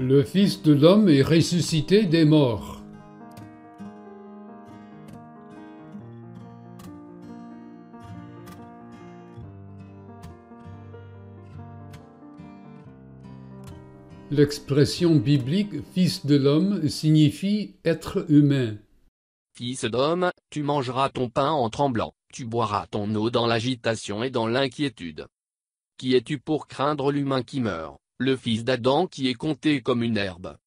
le Fils de l'homme est ressuscité des morts. L'expression biblique Fils de l'homme signifie être humain. Fils d'homme, tu mangeras ton pain en tremblant, tu boiras ton eau dans l'agitation et dans l'inquiétude. Qui es-tu pour craindre l'humain qui meurt le fils d'Adam qui est compté comme une herbe.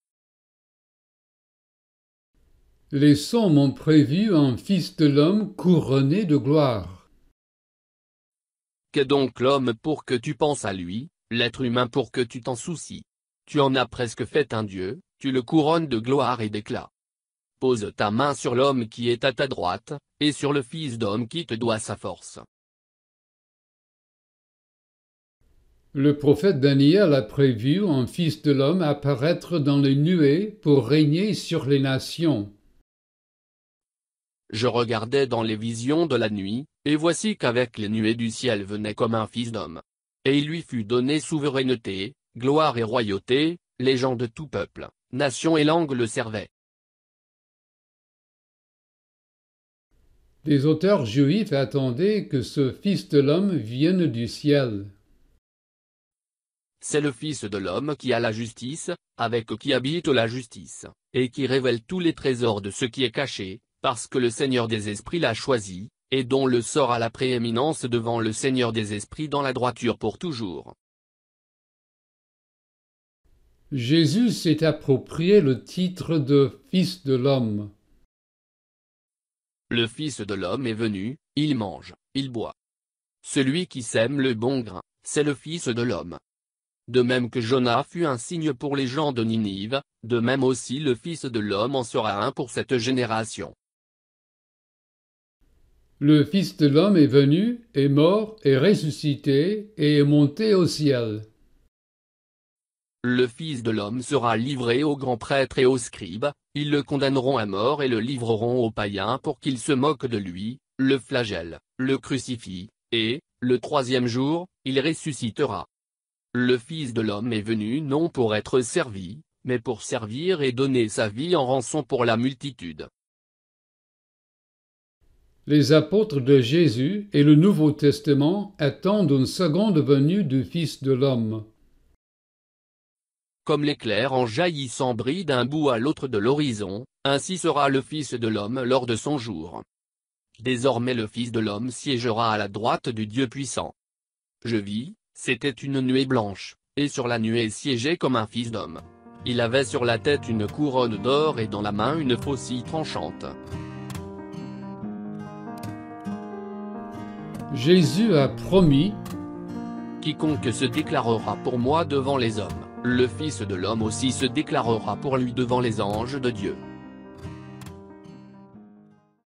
Les sons ont prévu un fils de l'homme couronné de gloire. Qu'est donc l'homme pour que tu penses à lui, l'être humain pour que tu t'en soucies Tu en as presque fait un dieu, tu le couronnes de gloire et d'éclat. Pose ta main sur l'homme qui est à ta droite, et sur le fils d'homme qui te doit sa force. Le prophète Daniel a prévu un fils de l'homme apparaître dans les nuées pour régner sur les nations. Je regardais dans les visions de la nuit, et voici qu'avec les nuées du ciel venait comme un fils d'homme. Et il lui fut donné souveraineté, gloire et royauté, les gens de tout peuple, nation et langue le servaient. Les auteurs juifs attendaient que ce fils de l'homme vienne du ciel. C'est le Fils de l'homme qui a la justice, avec qui habite la justice, et qui révèle tous les trésors de ce qui est caché, parce que le Seigneur des esprits l'a choisi, et dont le sort a la prééminence devant le Seigneur des esprits dans la droiture pour toujours. Jésus s'est approprié le titre de Fils de l'homme. Le Fils de l'homme est venu, il mange, il boit. Celui qui sème le bon grain, c'est le Fils de l'homme. De même que Jonas fut un signe pour les gens de Ninive, de même aussi le Fils de l'homme en sera un pour cette génération. Le Fils de l'homme est venu, est mort, est ressuscité, et est monté au ciel. Le Fils de l'homme sera livré aux grands prêtres et aux scribes, ils le condamneront à mort et le livreront aux païens pour qu'ils se moquent de lui, le flagellent, le crucifient, et, le troisième jour, il ressuscitera. Le Fils de l'homme est venu non pour être servi, mais pour servir et donner sa vie en rançon pour la multitude. Les apôtres de Jésus et le Nouveau Testament attendent une seconde venue du Fils de l'homme. Comme l'éclair en jaillissant brille d'un bout à l'autre de l'horizon, ainsi sera le Fils de l'homme lors de son jour. Désormais le Fils de l'homme siégera à la droite du Dieu puissant. Je vis, c'était une nuée blanche, et sur la nuée siégeait comme un fils d'homme. Il avait sur la tête une couronne d'or et dans la main une faucille tranchante. Jésus a promis Quiconque se déclarera pour moi devant les hommes, le Fils de l'homme aussi se déclarera pour lui devant les anges de Dieu.